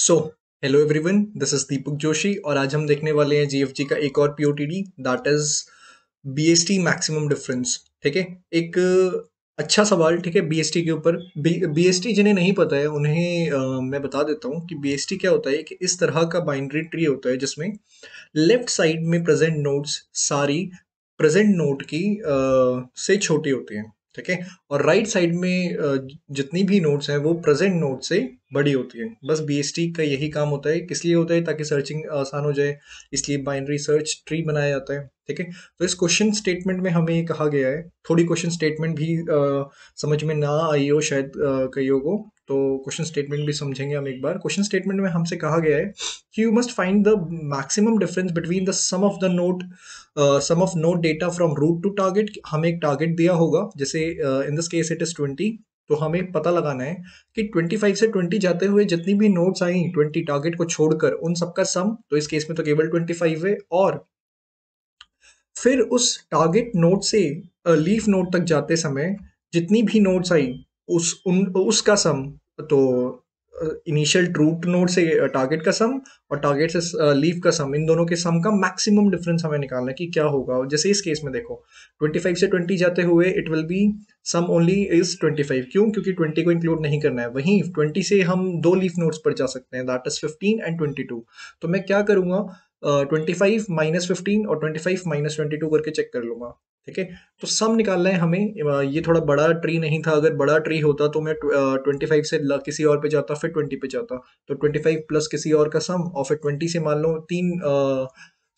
so hello everyone this is Deepak Joshi और आज हम देखने वाले हैं जीएफजी का एक और POTD that is BST maximum difference ठीक है एक uh, अच्छा सवाल ठीक है बीएसटी के ऊपर बीएसटी जिन्हें नहीं पता है उन्हें आ, uh, मैं बता देता हूँ कि बीएसटी क्या होता है कि इस तरह का बाइंड्री ट्री होता है जिसमें लेफ्ट साइड में प्रेजेंट नोट्स सारी प्रेजेंट नोट की आ, uh, से छोटी होती हैं ठीक है और राइट right साइड में जितनी भी नोट्स हैं वो प्रेजेंट नोट से बड़ी होती है बस बी का यही काम होता है किस लिए होता है ताकि सर्चिंग आसान हो जाए इसलिए बाइनरी सर्च ट्री बनाया जाता है ठीक है तो इस क्वेश्चन स्टेटमेंट में हमें कहा गया है थोड़ी क्वेश्चन स्टेटमेंट भी आ, समझ में ना आई हो शायद कईयों को तो क्वेश्चन स्टेटमेंट भी समझेंगे हम एक बार क्वेश्चन स्टेटमेंट में हमसे कहा गया है कि you must find the maximum difference between the sum of the node sum of node data from root to target हमें एक टारगेट दिया होगा जैसे in this case it is twenty तो हमें पता लगाना है कि 25 से 20 जाते हुए जितनी भी नोट्स आई 20 टारगेट को छोड़कर उन सबका सम तो इस केस में तो केवल 25 है और फिर उस टारगेट नोट से लीफ uh, नोट तक जाते समय जितनी भी नोट्स आई उस उन उसका सम तो इनिशियल ट्रूट नोड से टारगेट का सम और टारगेट से लीव का सम इन दोनों के सम का मैक्सिमम डिफरेंस हमें निकालना है कि क्या होगा जैसे इस केस में देखो 25 से 20 जाते हुए it will be sum only is 25 क्यों क्योंकि 20 को इंक्लूड नहीं करना है वहीं 20 से हम दो लीफ नोड्स पर जा सकते हैं दैट इज 15 एंड 22 तो मैं क्या करूँगा ट्वेंटी फाइव माइनस फिफ्टीन और twenty five minus twenty two करके चेक कर लूँगा ठीक है तो सम निकालना है हमें ये थोड़ा बड़ा ट्री नहीं था अगर बड़ा ट्री होता तो मैं ट्वेंटी फाइव से किसी और पे जाता फिर ट्वेंटी पे जाता तो ट्वेंटी फाइव प्लस किसी और का सम और फिर ट्वेंटी से मान लो तीन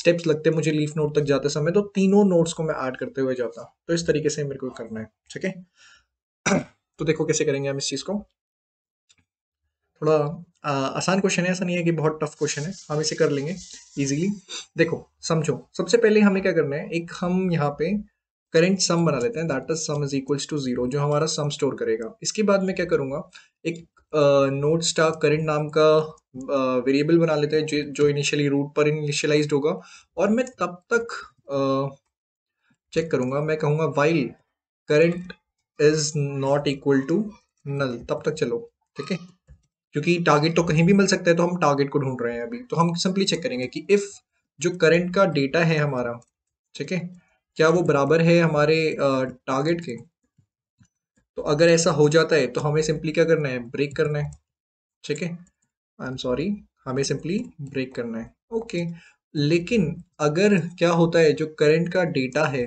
स्टेप्स लगते मुझे लीफ नोट तक जाते समय तो तीनों नोट्स को मैं ऐड करते हुए जाता तो इस तरीके से मेरे को करना है ठीक है तो देखो कैसे करेंगे हम इस चीज़ को थोड़ा आ, आसान क्वेश्चन है ऐसा नहीं है कि बहुत टफ क्वेश्चन है हम इसे कर लेंगे इजीली देखो समझो सबसे पहले हमें क्या करना है एक हम यहाँ पे करेंट सम बना लेते हैं that is sum is equals to zero जो हमारा सम स्टोर करेगा इसके बाद मैं क्या करूँगा एक नोट स्टार करेंट नाम का वेरिएबल uh, बना लेते हैं जो जो इनिशियली रूट पर इनिशियलाइज होगा और मैं तब तक चेक uh, करूँगा मैं कहूँगा while current is not equal to null तब तक चलो ठीक है क्योंकि टारगेट तो कहीं भी मिल सकता है तो हम टारगेट को ढूंढ रहे हैं अभी तो हम सिंपली चेक करेंगे कि इफ़ जो करंट का डेटा है हमारा ठीक है क्या वो बराबर है हमारे टारगेट के तो अगर ऐसा हो जाता है तो हमें सिंपली क्या करना है ब्रेक करना है ठीक है आई एम सॉरी हमें सिंपली ब्रेक करना है ओके लेकिन अगर क्या होता है जो करंट का डेटा है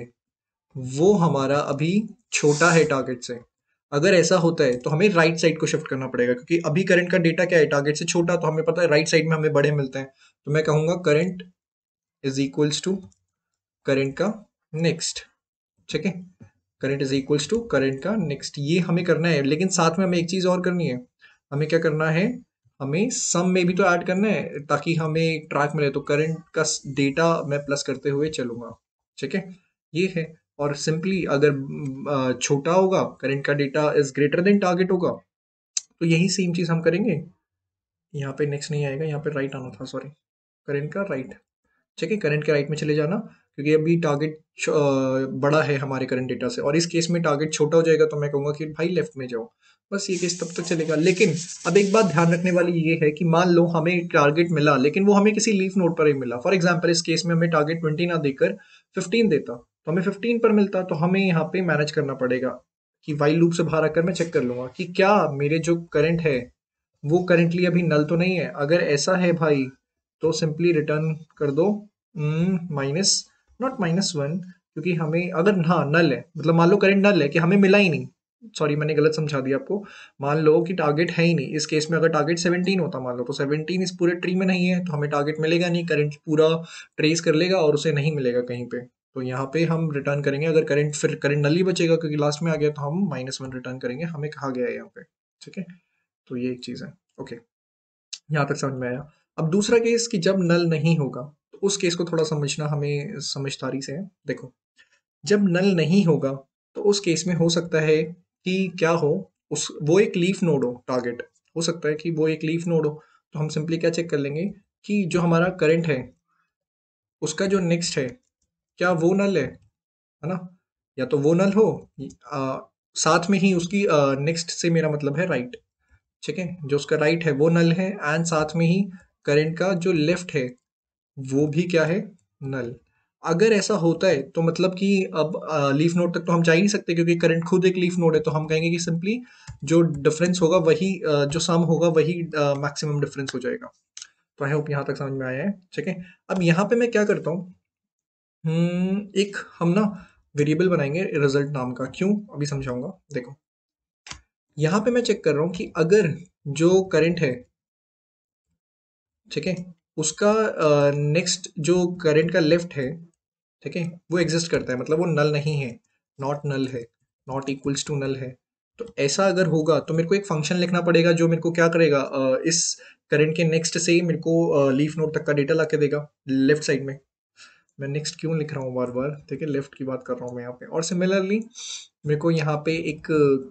वो हमारा अभी छोटा है टारगेट से अगर ऐसा होता है तो हमें राइट साइड को शिफ्ट करना पड़ेगा क्योंकि अभी करंट का डेटा क्या है टारगेट से छोटा तो हमें पता है राइट साइड में हमें बड़े मिलते हैं तो मैं कहूँगा current is equals to current का नेक्स्ट ठीक है current is equals to current का नेक्स्ट ये हमें करना है लेकिन साथ में हमें एक चीज़ और करनी है हमें क्या करना है हमें सम में भी तो ऐड करना है ताकि हमें ट्रैक मिले तो करंट का डेटा मैं प्लस करते हुए चलूंगा ठीक है ये है और सिंपली अगर छोटा होगा करंट का data is greater than target होगा तो यही सेम चीज़ हम करेंगे यहाँ पे नेक्स्ट नहीं आएगा यहाँ पे राइट आना था सॉरी करंट का राइट ठीक है करंट के राइट में चले जाना क्योंकि अभी टारगेट बड़ा है हमारे करंट डेटा से और इस केस में टारगेट छोटा हो जाएगा तो मैं कहूँगा कि भाई लेफ्ट में जाओ बस ये केस तब तक चलेगा लेकिन अब एक बात ध्यान रखने वाली ये है कि मान लो हमें टारगेट मिला लेकिन वो हमें किसी लीफ नोट पर ही मिला फॉर एग्जाम्पल इस केस में हमें टारगेट ट्वेंटी ना देकर फिफ्टीन देता तो हमें फिफ्टीन पर मिलता तो हमें यहाँ पे मैनेज करना पड़ेगा कि वाइल लूप से बाहर आकर मैं चेक कर लूँगा कि क्या मेरे जो करंट है वो करंटली अभी नल तो नहीं है अगर ऐसा है भाई तो सिंपली रिटर्न कर दो minus mm, not minus one क्योंकि हमें अगर हाँ नल है मतलब मान लो करंट नल है कि हमें मिला ही नहीं सॉरी मैंने गलत समझा दिया आपको मान लो कि टारगेट है ही नहीं इस केस में अगर टारगेट 17 होता मान लो तो 17 इस पूरे ट्री में नहीं है तो हमें टारगेट मिलेगा नहीं करंट पूरा ट्रेस कर लेगा और उसे नहीं मिलेगा कहीं पे तो यहाँ पे हम रिटर्न करेंगे अगर करंट फिर करंट नल ही बचेगा क्योंकि लास्ट में आ गया तो हम माइनस वन रिटर्न करेंगे हमें कहा गया है यहाँ पे ठीक है तो ये एक चीज़ है ओके यहाँ तक समझ में आया अब दूसरा केस कि जब नल नहीं होगा उस केस को थोड़ा समझना हमें समझदारी से है देखो जब नल नहीं होगा तो उस केस में हो सकता है कि क्या हो उस वो एक लीफ नोड हो टारगेट हो सकता है कि वो एक लीफ नोड हो तो हम सिंपली क्या चेक कर लेंगे कि जो हमारा करंट है उसका जो नेक्स्ट है क्या वो नल है है ना या तो वो नल हो आ, साथ में ही उसकी नेक्स्ट से मेरा मतलब है राइट ठीक है जो उसका राइट है वो नल है एंड साथ में ही करंट का जो लेफ्ट है वो भी क्या है नल अगर ऐसा होता है तो मतलब कि अब लीफ नोड तक तो हम जा ही नहीं सकते क्योंकि करंट खुद एक लीफ नोड है तो हम कहेंगे कि सिंपली जो डिफरेंस होगा वही जो सम होगा वही मैक्सिमम डिफरेंस हो जाएगा तो आई होप यहाँ तक समझ में आया है ठीक है अब यहाँ पे मैं क्या करता हूँ हम्म, एक हम ना वेरिएबल बनाएंगे रिजल्ट नाम का क्यों अभी समझाऊंगा देखो यहाँ पे मैं चेक कर रहा हूँ कि अगर जो करंट है ठीक है उसका नेक्स्ट जो करंट का लेफ्ट है ठीक है वो एग्जिस्ट करता है मतलब वो नल नहीं है नॉट नल है नॉट इक्वल्स टू नल है तो ऐसा अगर होगा तो मेरे को एक फंक्शन लिखना पड़ेगा जो मेरे को क्या करेगा इस करंट के नेक्स्ट से ही मेरे को लीफ नोट तक का डेटा ला के देगा लेफ्ट साइड में मैं नेक्स्ट क्यों लिख रहा हूँ बार बार ठीक है लेफ्ट की बात कर रहा हूँ मैं यहाँ पे और सिमिलरली मेरे को यहाँ पे एक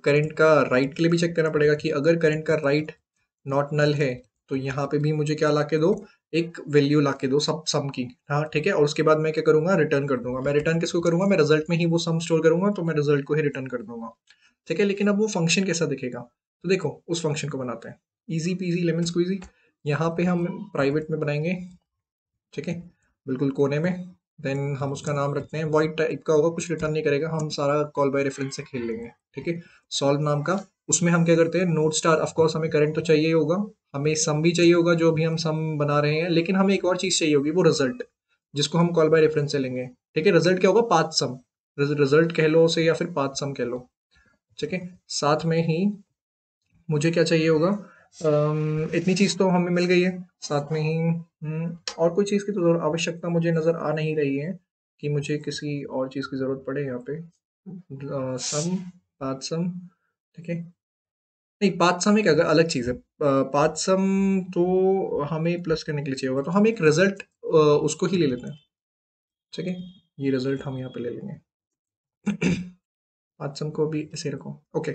करंट का राइट के लिए भी चेक करना पड़ेगा कि अगर करंट का राइट नॉट नल है तो यहाँ पे भी मुझे क्या ला के दो एक वैल्यू ला के दो सब सम की हाँ ठीक है और उसके बाद मैं क्या करूंगा रिटर्न कर दूंगा मैं रिटर्न किसको करूंगा मैं रिजल्ट में ही वो सम स्टोर करूंगा तो मैं रिजल्ट को ही रिटर्न कर दूंगा ठीक है लेकिन अब वो फंक्शन कैसा दिखेगा तो देखो उस फंक्शन को बनाते हैं ईजी पीजी लेमन स्क्वीजी यहाँ पे हम प्राइवेट में बनाएंगे ठीक है बिल्कुल कोने में देन हम उसका नाम रखते हैं वाइट टाइप का होगा कुछ रिटर्न नहीं करेगा हम सारा कॉल बाय रेफरेंस से खेल लेंगे ठीक है सॉल्व नाम का उसमें हम क्या करते हैं नोट स्टार ऑफकोर्स हमें करंट तो चाहिए होगा हमें सम भी चाहिए होगा जो भी हम सम बना रहे हैं लेकिन हमें एक और चीज़ चाहिए होगी वो रिजल्ट जिसको हम कॉल बाय रेफरेंस से लेंगे ठीक है रिजल्ट क्या होगा पाँच सम रिजल्ट कह लो से या फिर पाँच सम कह लो ठीक है साथ में ही मुझे क्या चाहिए होगा इतनी चीज़ तो हमें मिल गई है साथ में ही हम्म, और कोई चीज़ की तो आवश्यकता मुझे नज़र आ नहीं रही है कि मुझे किसी और चीज़ की ज़रूरत पड़े यहाँ पे सम पाँच सम ठीक है नहीं पाँच सम एक अगर अलग चीज़ है पाँच सम तो हमें प्लस करने के लिए चाहिए होगा तो हम एक रिजल्ट उसको ही ले लेते हैं ठीक है ये रिजल्ट हम यहाँ पे ले लेंगे पाँच सम को भी ऐसे रखो ओके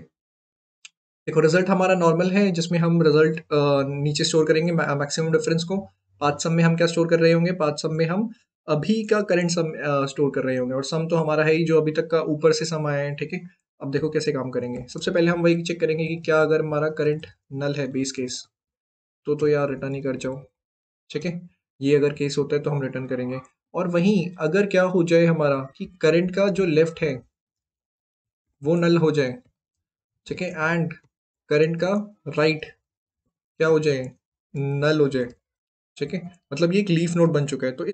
देखो रिजल्ट हमारा नॉर्मल है जिसमें हम रिजल्ट नीचे स्टोर करेंगे मैक्सिमम डिफरेंस को पाँच सम में हम क्या स्टोर कर रहे होंगे पाँच सम में हम अभी का करंट सम स्टोर कर रहे होंगे और सम तो हमारा है ही जो अभी तक का ऊपर से सम आया है ठीक है अब देखो कैसे काम करेंगे सबसे पहले हम वही चेक करेंगे कि क्या अगर हमारा करंट नल है बेस केस तो तो यार रिटर्न ही कर जाओ ठीक है ये अगर केस होता है तो हम रिटर्न करेंगे और वहीं अगर क्या हो जाए हमारा कि करंट का जो लेफ्ट है वो नल हो जाए ठीक है एंड करंट का राइट क्या हो जाए नल हो जाए ठीक है मतलब ये एक लीफ नोड बन चुका है तो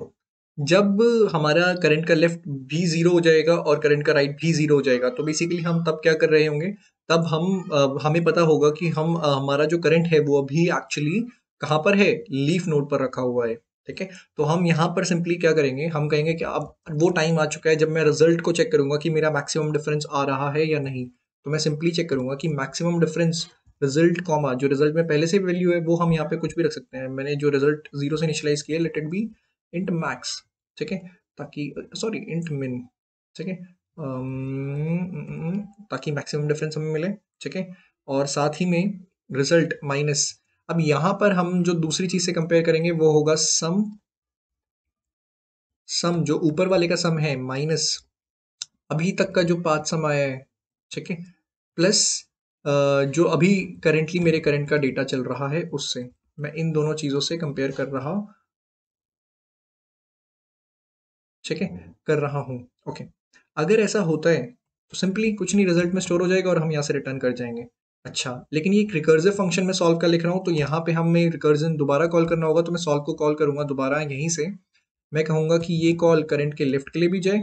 जब हमारा करंट का लेफ्ट भी ज़ीरो हो जाएगा और करंट का राइट भी ज़ीरो हो जाएगा तो बेसिकली हम तब क्या कर रहे होंगे तब हम आ, हमें पता होगा कि हम आ, हमारा जो करंट है वो अभी एक्चुअली कहाँ पर है लीफ नोड पर रखा हुआ है ठीक है तो हम यहाँ पर सिंपली क्या करेंगे हम कहेंगे कि अब वो टाइम आ चुका है जब मैं रिजल्ट को चेक करूंगा कि मेरा मैक्सिमम डिफरेंस आ रहा है या नहीं तो मैं सिंपली चेक करूंगा कि मैक्सिमम डिफरेंस रिजल्ट कॉमा जो रिजल्ट में पहले से वैल्यू है वो हम यहाँ पे कुछ भी रख सकते हैं मैंने जो रिजल्ट जीरो से इनिशलाइज किया let it be int max ठीक है ताकि सॉरी इंट मिन ठीक है ताकि मैक्सिमम डिफरेंस हमें मिले ठीक है और साथ ही में रिजल्ट माइनस अब यहां पर हम जो दूसरी चीज से कंपेयर करेंगे वो होगा सम सम जो ऊपर वाले का सम है माइनस अभी तक का जो पाँच सम आया है ठीक है प्लस जो अभी करेंटली मेरे करेंट का डेटा चल रहा है उससे मैं इन दोनों चीज़ों से कंपेयर कर रहा हूँ ठीक है कर रहा हूँ ओके अगर ऐसा होता है तो सिंपली कुछ नहीं रिजल्ट में स्टोर हो जाएगा और हम यहाँ से रिटर्न कर जाएंगे अच्छा लेकिन ये रिकर्जिव फंक्शन में सॉल्व कर लिख रहा हूँ तो यहाँ पे हमें रिकर्जन दोबारा कॉल करना होगा तो मैं सॉल्व को कॉल करूंगा दोबारा यहीं से मैं कहूँगा कि ये कॉल करंट के लेफ्ट के लिए भी जाए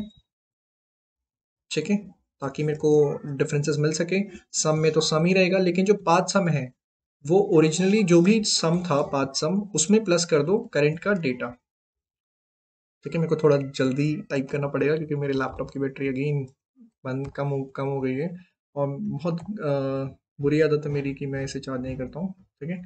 ठीक है ताकि मेरे को डिफरेंसेस मिल सके सम में तो सम ही रहेगा लेकिन जो पाँच सम है वो ओरिजिनली जो भी सम था पाँच सम उसमें प्लस कर दो करंट का डेटा ठीक है मेरे को थोड़ा जल्दी टाइप करना पड़ेगा क्योंकि मेरे लैपटॉप की बैटरी अगेन बंद कम हो कम हो गई है और बहुत आ, बुरी आदत है मेरी कि मैं इसे चार्ज नहीं करता हूँ ठीक है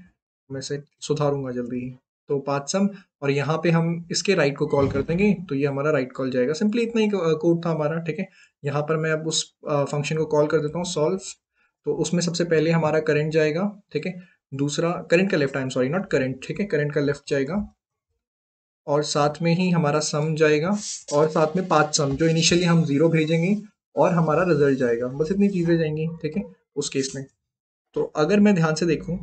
मैं इसे सुधारूंगा जल्दी ही तो पाँच सम और यहाँ पे हम इसके राइट को कॉल कर देंगे तो ये हमारा राइट कॉल जाएगा सिंपली इतना ही कोड था हमारा ठीक है यहाँ पर मैं अब उस फंक्शन को कॉल कर देता हूँ सॉल्व तो उसमें सबसे पहले हमारा करंट जाएगा ठीक है दूसरा करंट का left I am sorry not current ठीक है करंट का लेफ्ट जाएगा और साथ में ही हमारा सम जाएगा और साथ में पाँच सम जो इनिशियली हम ज़ीरो भेजेंगे और हमारा रिजल्ट जाएगा बस इतनी चीज़ें जाएंगी ठीक है उस केस में तो अगर मैं ध्यान से देखूँ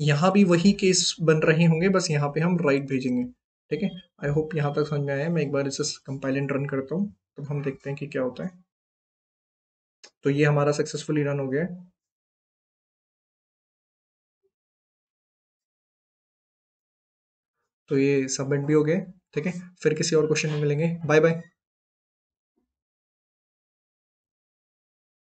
यहाँ भी वही केस बन रहे होंगे बस यहाँ पे हम राइट भेजेंगे ठीक है आई होप यहाँ तक समझ में आया मैं एक बार इसे कंपाइल एंड रन करता हूँ अब तो हम देखते हैं कि क्या होता है तो ये हमारा सक्सेसफुली रन हो गया तो ये सबमिट भी हो गए ठीक है फिर किसी और क्वेश्चन में मिलेंगे बाय बाय